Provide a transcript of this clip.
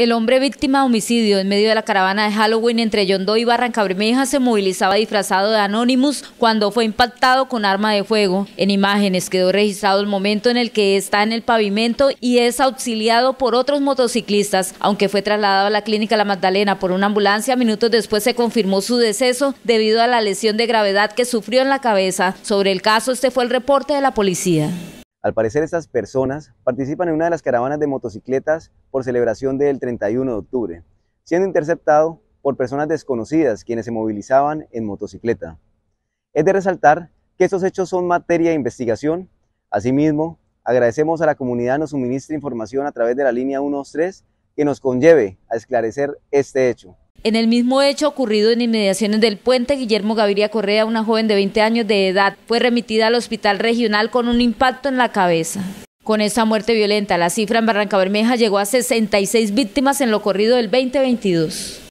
El hombre víctima de homicidio en medio de la caravana de Halloween entre Yondó y Barranca Bermeja se movilizaba disfrazado de Anonymous cuando fue impactado con arma de fuego. En imágenes quedó registrado el momento en el que está en el pavimento y es auxiliado por otros motociclistas. Aunque fue trasladado a la clínica La Magdalena por una ambulancia, minutos después se confirmó su deceso debido a la lesión de gravedad que sufrió en la cabeza. Sobre el caso, este fue el reporte de la policía. Al parecer estas personas participan en una de las caravanas de motocicletas por celebración del 31 de octubre, siendo interceptado por personas desconocidas quienes se movilizaban en motocicleta. Es de resaltar que estos hechos son materia de investigación. Asimismo, agradecemos a la comunidad nos suministre información a través de la línea 123 que nos conlleve a esclarecer este hecho. En el mismo hecho ocurrido en inmediaciones del puente, Guillermo Gaviria Correa, una joven de 20 años de edad, fue remitida al hospital regional con un impacto en la cabeza. Con esta muerte violenta, la cifra en Barranca Bermeja llegó a 66 víctimas en lo corrido del 2022.